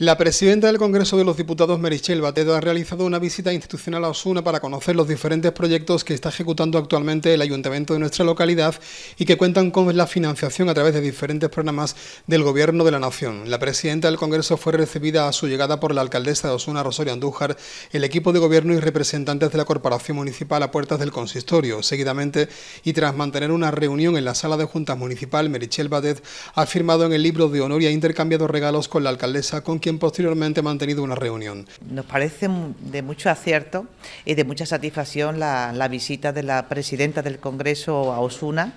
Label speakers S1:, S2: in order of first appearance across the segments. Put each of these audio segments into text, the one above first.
S1: La presidenta del Congreso de los Diputados, Merichel Batedo, ha realizado una visita institucional a Osuna para conocer los diferentes proyectos que está ejecutando actualmente el ayuntamiento de nuestra localidad y que cuentan con la financiación a través de diferentes programas del Gobierno de la Nación. La presidenta del Congreso fue recibida a su llegada por la alcaldesa de Osuna, Rosario Andújar, el equipo de gobierno y representantes de la Corporación Municipal a puertas del consistorio. Seguidamente, y tras mantener una reunión en la sala de juntas municipal, Merichel Batet ha firmado en el libro de honor y ha intercambiado regalos con la alcaldesa con quien posteriormente ha mantenido una reunión. Nos parece de mucho acierto y de mucha satisfacción la, visita de la
S2: presidenta del Congreso a Osuna.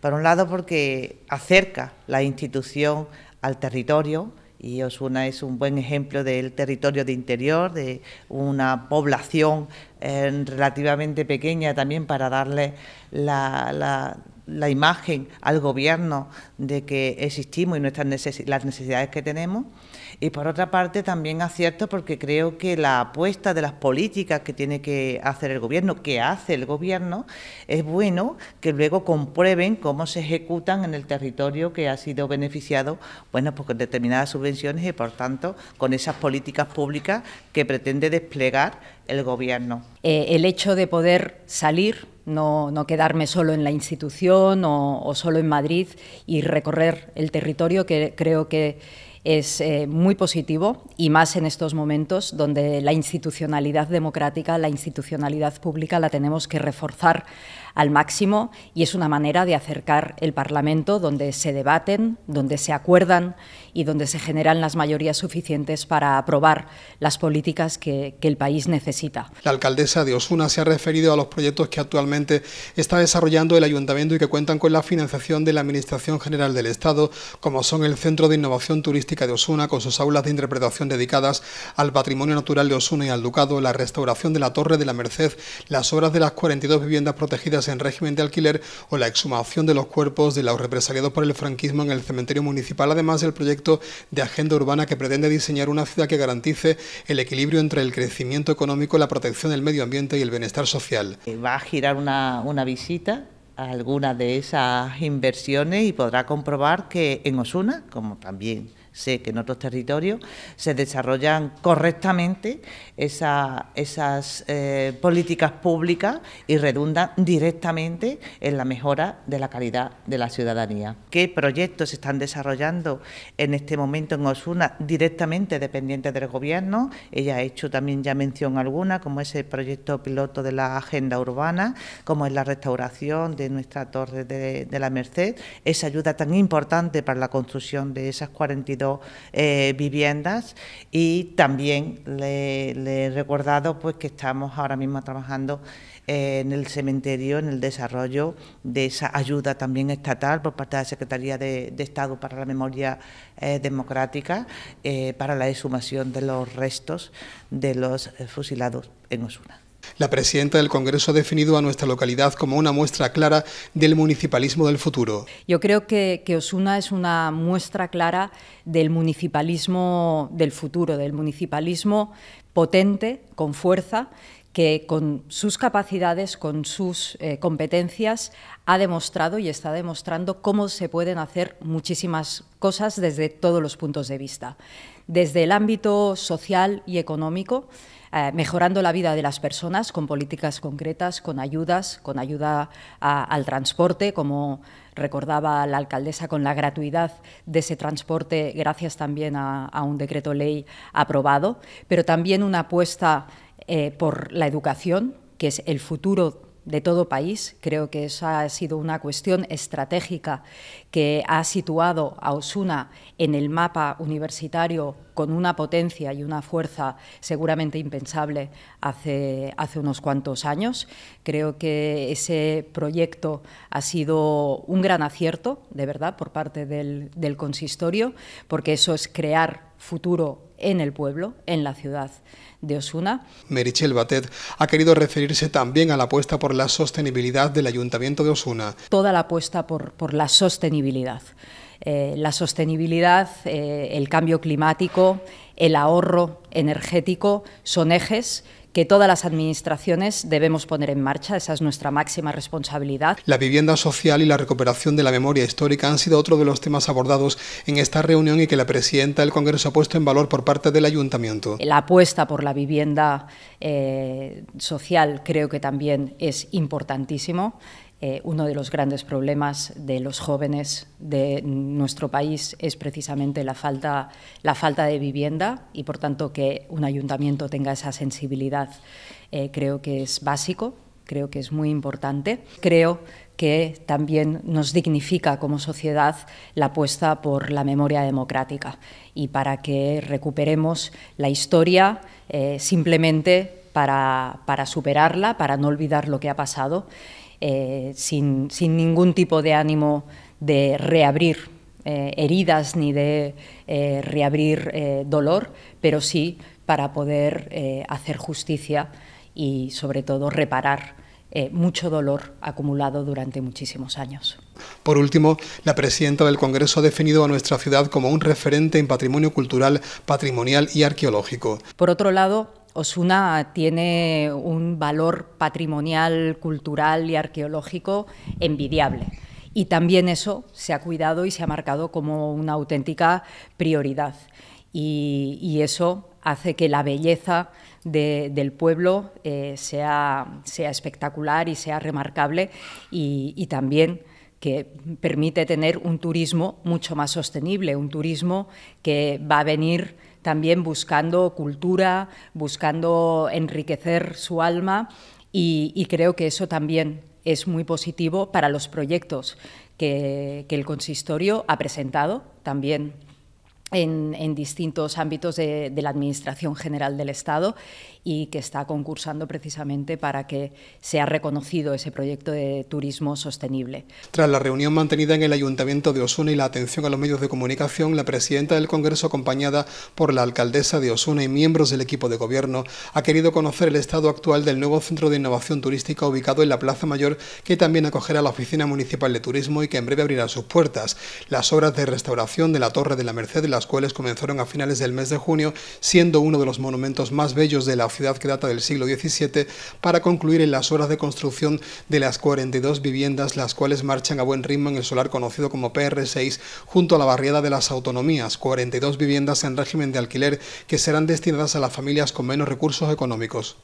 S2: Por un lado, porque acerca la institución al territorio, y Osuna es un buen ejemplo del territorio de interior, de una población eh, relativamente pequeña también para darle la la imagen al gobierno de que existimos y nuestras las necesidades que tenemos. Y por otra parte también acierto porque creo que la apuesta de las políticas que tiene que hacer el gobierno, que hace el gobierno, es bueno que luego comprueben cómo se ejecutan en el territorio que ha sido beneficiado, bueno, pues con determinadas subvenciones y por tanto con esas políticas públicas que pretende desplegar el gobierno.
S3: Eh, el hecho de poder salir, no, quedarme solo en la institución o, solo en Madrid y recorrer el territorio, que creo que es eh, muy positivo y más en estos momentos donde la institucionalidad democrática, la institucionalidad pública la tenemos que reforzar al máximo y es una manera de acercar el Parlamento donde se debaten, donde se acuerdan y donde se generan las mayorías suficientes para aprobar las políticas que, que el país necesita.
S1: La alcaldesa de Osuna se ha referido a los proyectos que actualmente está desarrollando el ayuntamiento y que cuentan con la financiación de la Administración General del Estado, como son el Centro de Innovación Turística de Osuna, con sus aulas de interpretación dedicadas al patrimonio natural de Osuna y al Ducado, la restauración de la Torre de la Merced, las obras de las 42 viviendas protegidas en régimen de alquiler o la exhumación de los cuerpos de los represaliados por el franquismo en el cementerio municipal, además del proyecto de agenda urbana que pretende diseñar una ciudad que garantice el equilibrio entre el crecimiento económico, la protección del medio ambiente y el bienestar social. Eh, va a girar
S2: una, una visita a alguna de esas inversiones y podrá comprobar que en Osuna, como también sé que en otros territorios se desarrollan correctamente esas eh, políticas públicas y redundan directamente en la mejora de la calidad de la ciudadanía. ¿Qué proyectos se están desarrollando en este momento en Osuna directamente dependientes del Gobierno? Ella ha hecho también ya mención alguna, como ese proyecto piloto de la agenda urbana, como es la restauración de nuestra torre de la Merced, esa ayuda tan importante para la construcción de esas 42 eh, viviendas y también le, he recordado pues que estamos ahora mismo trabajando eh, en el cementerio, en el desarrollo de esa ayuda también estatal por parte de la Secretaría de, Estado para la Memoria eh, Democrática para la exhumación de los restos
S1: de los fusilados en Osuna. La presidenta del Congreso ha definido a nuestra localidad como una muestra clara del municipalismo del futuro.
S3: Yo creo que, Osuna es una muestra clara del municipalismo del futuro, del municipalismo potente, con fuerza, que con sus capacidades, con sus eh, competencias, ha demostrado y está demostrando cómo se pueden hacer muchísimas cosas desde todos los puntos de vista desde el ámbito social y económico, eh, mejorando la vida de las personas con políticas concretas, con ayudas, con ayuda al transporte, como recordaba la alcaldesa, con la gratuidad de ese transporte, gracias también a, un decreto ley aprobado, pero también una apuesta eh, por la educación, que es el futuro de todo país. Creo que esa ha sido una cuestión estratégica que ha situado a Osuna en el mapa universitario con una potencia y una fuerza seguramente impensable hace, unos cuantos años. Creo que ese proyecto ha sido un gran acierto, de verdad, por parte del, del consistorio, porque eso es crear futuro en el pueblo, en la ciudad de Osuna.
S1: Merichel Batet ha querido referirse también a la apuesta por la sostenibilidad del Ayuntamiento de Osuna.
S3: Toda la apuesta por, por la sostenibilidad. Eh, la sostenibilidad, eh, el cambio climático, el ahorro energético son ejes que todas las administraciones debemos poner en marcha. Esa es nuestra máxima responsabilidad.
S1: La vivienda social y la recuperación de la memoria histórica han sido otro de los temas abordados en esta reunión y que la presidenta del Congreso ha puesto en valor por parte del Ayuntamiento. La apuesta
S3: por la vivienda eh, social creo que también es importantísimo. Eh, uno de los grandes problemas de los jóvenes de nuestro país es precisamente la falta, la falta de vivienda y, por tanto, que un ayuntamiento tenga esa sensibilidad eh, creo que es básico, creo que es muy importante. Creo que también nos dignifica como sociedad la apuesta por la memoria democrática y para que recuperemos la historia eh, simplemente para, para superarla, para no olvidar lo que ha pasado eh, sin, ningún tipo de ánimo de reabrir eh, heridas ni de eh, reabrir dolor, pero sí para poder hacer justicia y sobre todo reparar mucho dolor
S1: acumulado durante muchísimos años. Por último, la presidenta del Congreso ha definido a nuestra ciudad como un referente en patrimonio cultural, patrimonial y arqueológico. Por otro
S3: lado, Osuna tiene un valor patrimonial, cultural y arqueológico envidiable. Y también eso se ha cuidado y se ha marcado como una auténtica prioridad. Y, eso hace que la belleza del pueblo eh, sea, espectacular y sea remarcable y también que permite tener un turismo mucho más sostenible, un turismo que va a venir también buscando cultura, buscando enriquecer su alma y, creo que eso también es muy positivo para los proyectos que, el consistorio ha presentado también en, distintos ámbitos de, la Administración General del Estado y que está concursando precisamente para que sea reconocido ese proyecto
S1: de turismo sostenible. Tras la reunión mantenida en el Ayuntamiento de Osuna y la atención a los medios de comunicación, la presidenta del Congreso, acompañada por la alcaldesa de Osuna y miembros del equipo de gobierno, ha querido conocer el estado actual del nuevo centro de innovación turística ubicado en la Plaza Mayor, que también acogerá la Oficina Municipal de Turismo y que en breve abrirá sus puertas. Las obras de restauración de la Torre de la Merced, las cuales comenzaron a finales del mes de junio, siendo uno de los monumentos más bellos de la ciudad que data del siglo XVII para concluir en las horas de construcción de las 42 viviendas, las cuales marchan a buen ritmo en el solar conocido como PR6 junto a la barriada de las autonomías, 42 viviendas en régimen de alquiler que serán destinadas a las familias con menos recursos económicos.